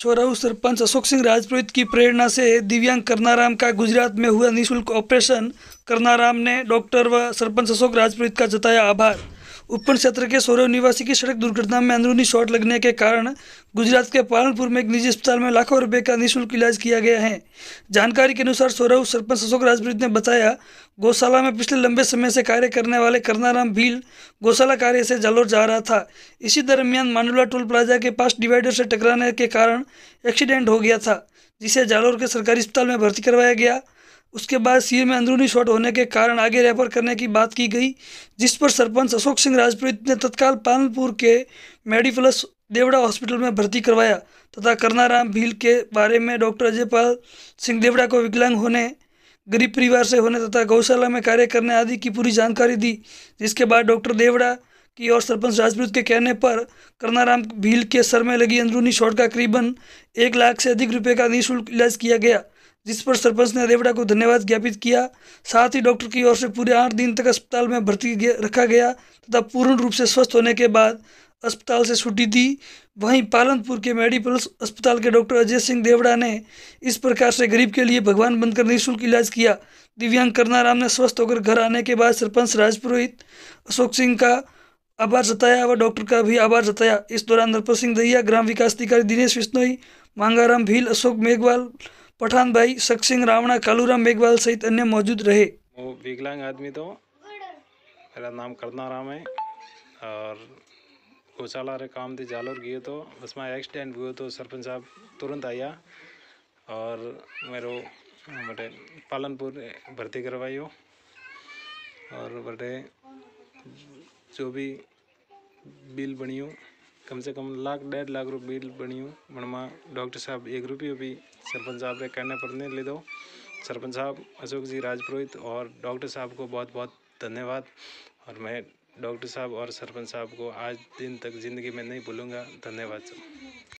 छोराऊ सरपंच अशोक सिंह राजपुरोहित की प्रेरणा से दिव्यांग करनाराम का गुजरात में हुआ निशुल्क ऑपरेशन करनाराम ने डॉक्टर व सरपंच अशोक राजपुरोहित का जताया आभार उपन क्षेत्र के सौरव निवासी की सड़क दुर्घटना में अंदरूनी शॉट लगने के कारण गुजरात के पालनपुर में एक निजी अस्पताल में लाखों रुपए का निःशुल्क इलाज किया गया है जानकारी के अनुसार सौरव सरपंच अशोक राजपूत ने बताया गौशाला में पिछले लंबे समय से कार्य करने वाले करनाराम भील गौशाला कार्य से जालोर जा रहा था इसी दरमियान मांडुला टोल प्लाजा के पास डिवाइडर से टकराने के कारण एक्सीडेंट हो गया था जिसे जालोर के सरकारी अस्पताल में भर्ती करवाया गया उसके बाद सीए में अंदरूनी शॉट होने के कारण आगे रेफर करने की बात की गई जिस पर सरपंच अशोक सिंह राजपूत ने तत्काल पालनपुर के मेडिप्लस देवड़ा हॉस्पिटल में भर्ती करवाया तथा करनाराम भील के बारे में डॉक्टर अजयपाल सिंह देवड़ा को विकलांग होने गरीब परिवार से होने तथा गौशाला में कार्य करने आदि की पूरी जानकारी दी जिसके बाद डॉक्टर देवड़ा की और सरपंच राजपूत के कहने पर करनाराम भील के सर में लगी अंदरूनी शॉट का करीबन एक लाख से अधिक रुपए का निःशुल्क इलाज किया गया जिस पर सरपंच ने रेवड़ा को धन्यवाद ज्ञापित किया साथ ही डॉक्टर की ओर से पूरे आठ दिन तक अस्पताल में भर्ती रखा गया तथा पूर्ण रूप से स्वस्थ होने के बाद अस्पताल से छुट्टी दी वहीं पालनपुर के मेडिकल अस्पताल के डॉक्टर अजय सिंह देवड़ा ने इस प्रकार से गरीब के लिए भगवान बनकर निःशुल्क इलाज किया दिव्यांग करनाराम ने स्वस्थ होकर घर आने के बाद सरपंच राजपुरोहित अशोक सिंह का आभार जताया व डॉक्टर का भी आभार जताया इस दौरान नरपत सिंह दहिया ग्राम विकास अधिकारी दिनेश विश्नोई मांगाराम भील अशोक मेघवाल पठान भाई सक्सिंग रावणा कालूराम मेघवाल सहित अन्य मौजूद रहे वो विकलांग आदमी तो मेरा नाम करना राम है और गौशाला रे काम थे जालोर गए तो उसमें एक्सीडेंट हुए तो सरपंच साहब तुरंत आया और मेरे बटे पालनपुर भर्ती करवाई हो और बटे जो भी बिल बनियो कम से कम लाख डेढ़ लाख रुपये बिल बनियो मनमा डॉक्टर साहब एक रुपये भी सरपंच साहब ने कहने पर नहीं ले दो सरपंच साहब अशोक जी राजपुरोहित और डॉक्टर साहब को बहुत बहुत धन्यवाद और मैं डॉक्टर साहब और सरपंच साहब को आज दिन तक ज़िंदगी में नहीं भूलूँगा धन्यवाद